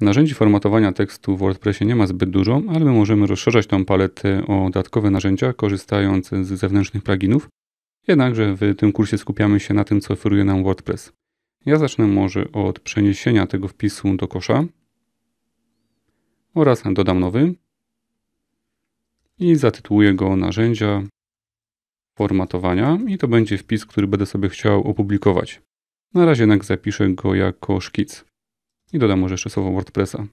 Narzędzi formatowania tekstu w WordPressie nie ma zbyt dużo, ale my możemy rozszerzać tą paletę o dodatkowe narzędzia, korzystając z zewnętrznych pluginów. Jednakże w tym kursie skupiamy się na tym, co oferuje nam WordPress. Ja zacznę może od przeniesienia tego wpisu do kosza oraz dodam nowy i zatytułuję go narzędzia formatowania i to będzie wpis, który będę sobie chciał opublikować. Na razie jednak zapiszę go jako szkic. I dodam może jeszcze słowo WordPressa.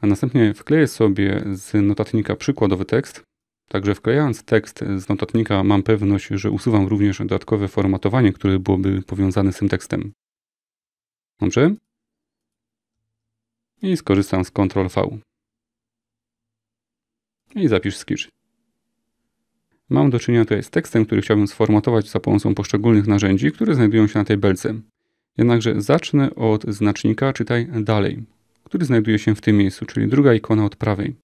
A następnie wkleję sobie z notatnika przykładowy tekst. Także wklejając tekst z notatnika mam pewność, że usuwam również dodatkowe formatowanie, które byłoby powiązane z tym tekstem. Dobrze? I skorzystam z Ctrl V. I zapisz skicz. Mam do czynienia tutaj z tekstem, który chciałbym sformatować za pomocą poszczególnych narzędzi, które znajdują się na tej belce. Jednakże zacznę od znacznika czytaj dalej, który znajduje się w tym miejscu, czyli druga ikona od prawej.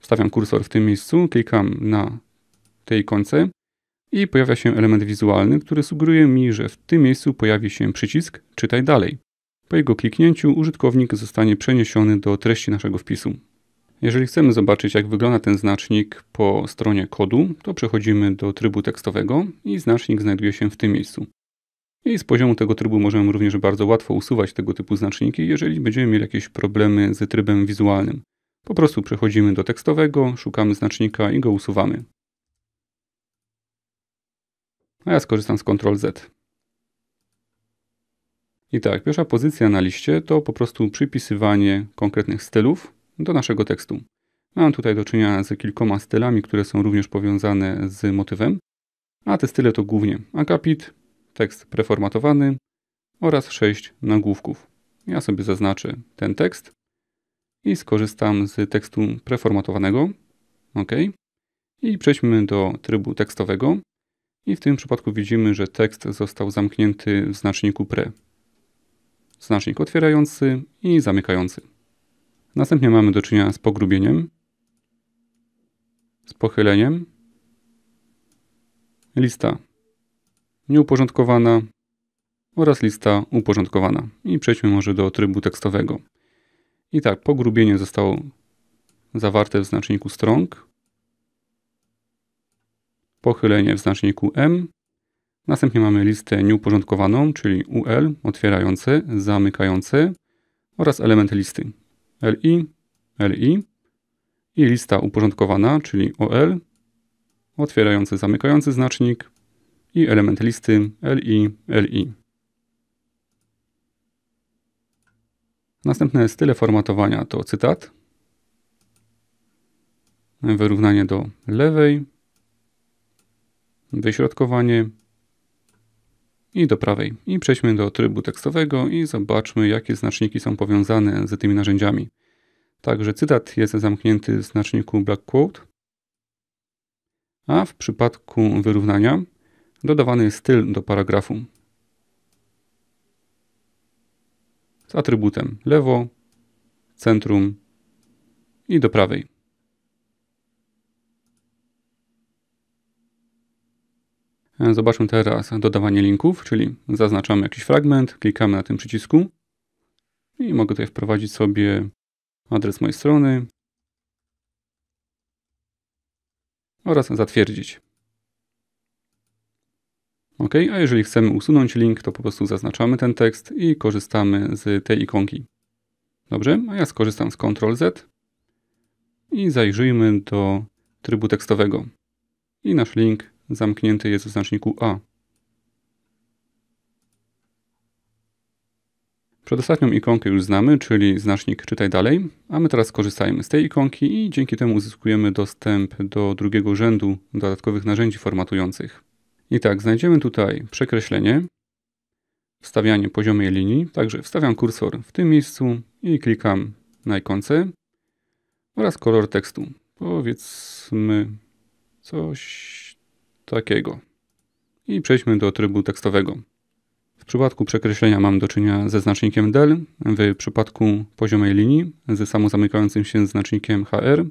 Wstawiam kursor w tym miejscu, klikam na tej ikonce i pojawia się element wizualny, który sugeruje mi, że w tym miejscu pojawi się przycisk czytaj dalej. Po jego kliknięciu użytkownik zostanie przeniesiony do treści naszego wpisu. Jeżeli chcemy zobaczyć, jak wygląda ten znacznik po stronie kodu, to przechodzimy do trybu tekstowego i znacznik znajduje się w tym miejscu. I z poziomu tego trybu możemy również bardzo łatwo usuwać tego typu znaczniki, jeżeli będziemy mieli jakieś problemy z trybem wizualnym. Po prostu przechodzimy do tekstowego, szukamy znacznika i go usuwamy. A ja skorzystam z Ctrl-Z. I tak, pierwsza pozycja na liście to po prostu przypisywanie konkretnych stylów, do naszego tekstu. Mam tutaj do czynienia z kilkoma stylami, które są również powiązane z motywem, a te style to głównie akapit, tekst preformatowany oraz sześć nagłówków. Ja sobie zaznaczę ten tekst i skorzystam z tekstu preformatowanego. OK. I przejdźmy do trybu tekstowego. I w tym przypadku widzimy, że tekst został zamknięty w znaczniku pre. Znacznik otwierający i zamykający. Następnie mamy do czynienia z pogrubieniem, z pochyleniem. Lista nieuporządkowana oraz lista uporządkowana. I przejdźmy może do trybu tekstowego. I tak, pogrubienie zostało zawarte w znaczniku strong, pochylenie w znaczniku m, następnie mamy listę nieuporządkowaną, czyli ul, otwierające, zamykające oraz elementy listy, li, li i lista uporządkowana, czyli ol, otwierający, zamykający znacznik i element listy li, li. Następne style formatowania to cytat, wyrównanie do lewej, wyśrodkowanie, i do prawej. I przejdźmy do trybu tekstowego i zobaczmy, jakie znaczniki są powiązane z tymi narzędziami. Także cytat jest zamknięty w znaczniku black quote, a w przypadku wyrównania dodawany jest styl do paragrafu z atrybutem lewo, centrum i do prawej. Zobaczmy teraz dodawanie linków, czyli zaznaczamy jakiś fragment, klikamy na tym przycisku i mogę tutaj wprowadzić sobie adres mojej strony oraz zatwierdzić. OK, a jeżeli chcemy usunąć link, to po prostu zaznaczamy ten tekst i korzystamy z tej ikonki. Dobrze, a ja skorzystam z Ctrl-Z i zajrzyjmy do trybu tekstowego. I nasz link zamknięty jest w znaczniku A. Przedostatnią ikonkę już znamy, czyli znacznik czytaj dalej, a my teraz korzystajmy z tej ikonki i dzięki temu uzyskujemy dostęp do drugiego rzędu dodatkowych narzędzi formatujących. I tak, znajdziemy tutaj przekreślenie, wstawianie poziomej linii, także wstawiam kursor w tym miejscu i klikam na ikonce oraz kolor tekstu. Powiedzmy coś takiego. I przejdźmy do trybu tekstowego. W przypadku przekreślenia mam do czynienia ze znacznikiem del, w przypadku poziomej linii ze samozamykającym się znacznikiem hr,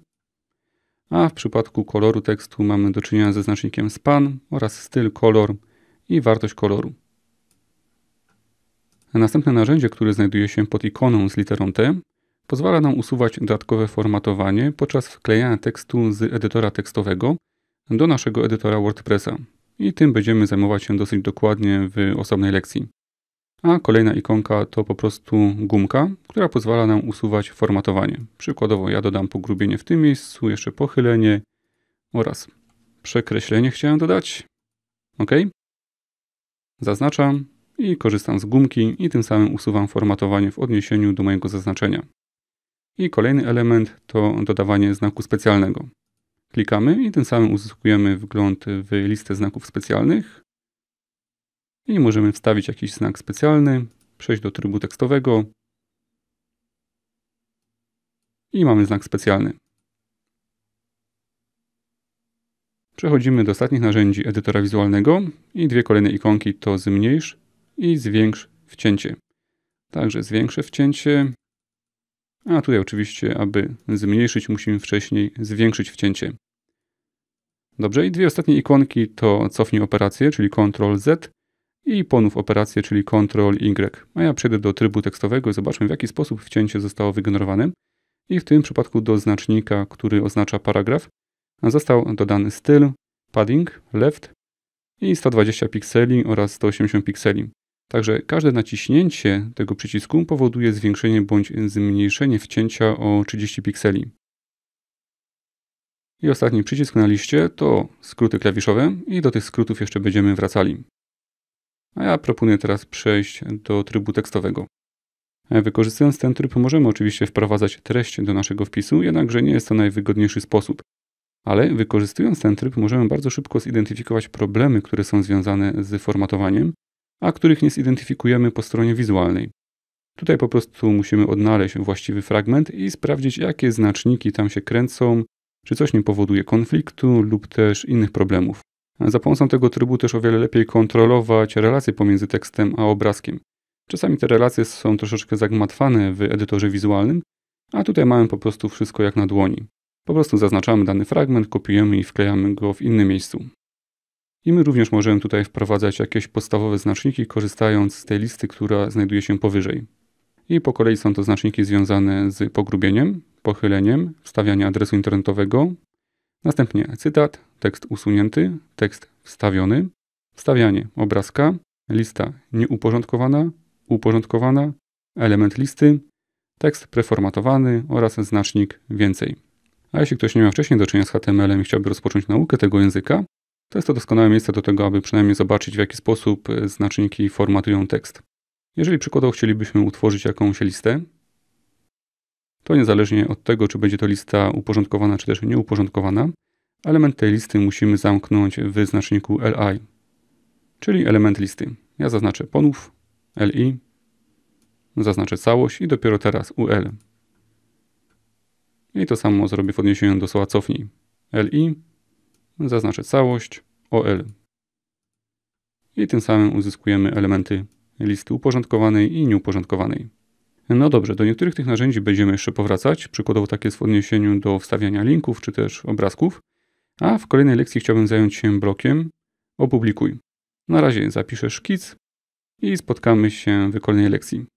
a w przypadku koloru tekstu mamy do czynienia ze znacznikiem span oraz styl kolor i wartość koloru. Następne narzędzie, które znajduje się pod ikoną z literą T, pozwala nam usuwać dodatkowe formatowanie podczas wklejania tekstu z edytora tekstowego do naszego edytora WordPressa i tym będziemy zajmować się dosyć dokładnie w osobnej lekcji. A kolejna ikonka to po prostu gumka, która pozwala nam usuwać formatowanie. Przykładowo ja dodam pogrubienie w tym miejscu, jeszcze pochylenie oraz przekreślenie chciałem dodać. OK. Zaznaczam i korzystam z gumki i tym samym usuwam formatowanie w odniesieniu do mojego zaznaczenia. I kolejny element to dodawanie znaku specjalnego. Klikamy i tym samym uzyskujemy wgląd w listę znaków specjalnych. I możemy wstawić jakiś znak specjalny, przejść do trybu tekstowego. I mamy znak specjalny. Przechodzimy do ostatnich narzędzi edytora wizualnego i dwie kolejne ikonki to zmniejsz i zwiększ wcięcie. Także zwiększę wcięcie a tutaj oczywiście, aby zmniejszyć, musimy wcześniej zwiększyć wcięcie. Dobrze, i dwie ostatnie ikonki to cofnij operację, czyli Ctrl Z i ponów operację, czyli Ctrl Y. A ja przejdę do trybu tekstowego i zobaczmy w jaki sposób wcięcie zostało wygenerowane. I w tym przypadku do znacznika, który oznacza paragraf, został dodany styl, padding, left i 120 pikseli oraz 180 pikseli. Także każde naciśnięcie tego przycisku powoduje zwiększenie bądź zmniejszenie wcięcia o 30 pikseli. I ostatni przycisk na liście to skróty klawiszowe i do tych skrótów jeszcze będziemy wracali. A ja proponuję teraz przejść do trybu tekstowego. E, wykorzystując ten tryb możemy oczywiście wprowadzać treść do naszego wpisu, jednakże nie jest to najwygodniejszy sposób. Ale wykorzystując ten tryb możemy bardzo szybko zidentyfikować problemy, które są związane z formatowaniem a których nie zidentyfikujemy po stronie wizualnej. Tutaj po prostu musimy odnaleźć właściwy fragment i sprawdzić, jakie znaczniki tam się kręcą, czy coś nie powoduje konfliktu lub też innych problemów. Za pomocą tego trybu też o wiele lepiej kontrolować relacje pomiędzy tekstem a obrazkiem. Czasami te relacje są troszeczkę zagmatwane w edytorze wizualnym, a tutaj mamy po prostu wszystko jak na dłoni. Po prostu zaznaczamy dany fragment, kopiujemy i wklejamy go w innym miejscu. I my również możemy tutaj wprowadzać jakieś podstawowe znaczniki, korzystając z tej listy, która znajduje się powyżej. I po kolei są to znaczniki związane z pogrubieniem, pochyleniem, wstawianiem adresu internetowego, następnie cytat, tekst usunięty, tekst wstawiony, wstawianie obrazka, lista nieuporządkowana, uporządkowana, element listy, tekst preformatowany oraz znacznik więcej. A jeśli ktoś nie miał wcześniej do czynienia z HTML-em i chciałby rozpocząć naukę tego języka, to jest to doskonałe miejsce do tego, aby przynajmniej zobaczyć, w jaki sposób e, znaczniki formatują tekst. Jeżeli przykładowo chcielibyśmy utworzyć jakąś listę, to niezależnie od tego, czy będzie to lista uporządkowana, czy też nieuporządkowana, element tej listy musimy zamknąć w znaczniku li, czyli element listy. Ja zaznaczę ponów, li, zaznaczę całość i dopiero teraz ul. I to samo zrobię w odniesieniu do słowa cofnij. li, zaznaczę całość, OL. I tym samym uzyskujemy elementy listy uporządkowanej i nieuporządkowanej. No dobrze, do niektórych tych narzędzi będziemy jeszcze powracać, przykładowo takie jest w odniesieniu do wstawiania linków czy też obrazków, a w kolejnej lekcji chciałbym zająć się blokiem opublikuj. Na razie zapiszę szkic i spotkamy się w kolejnej lekcji.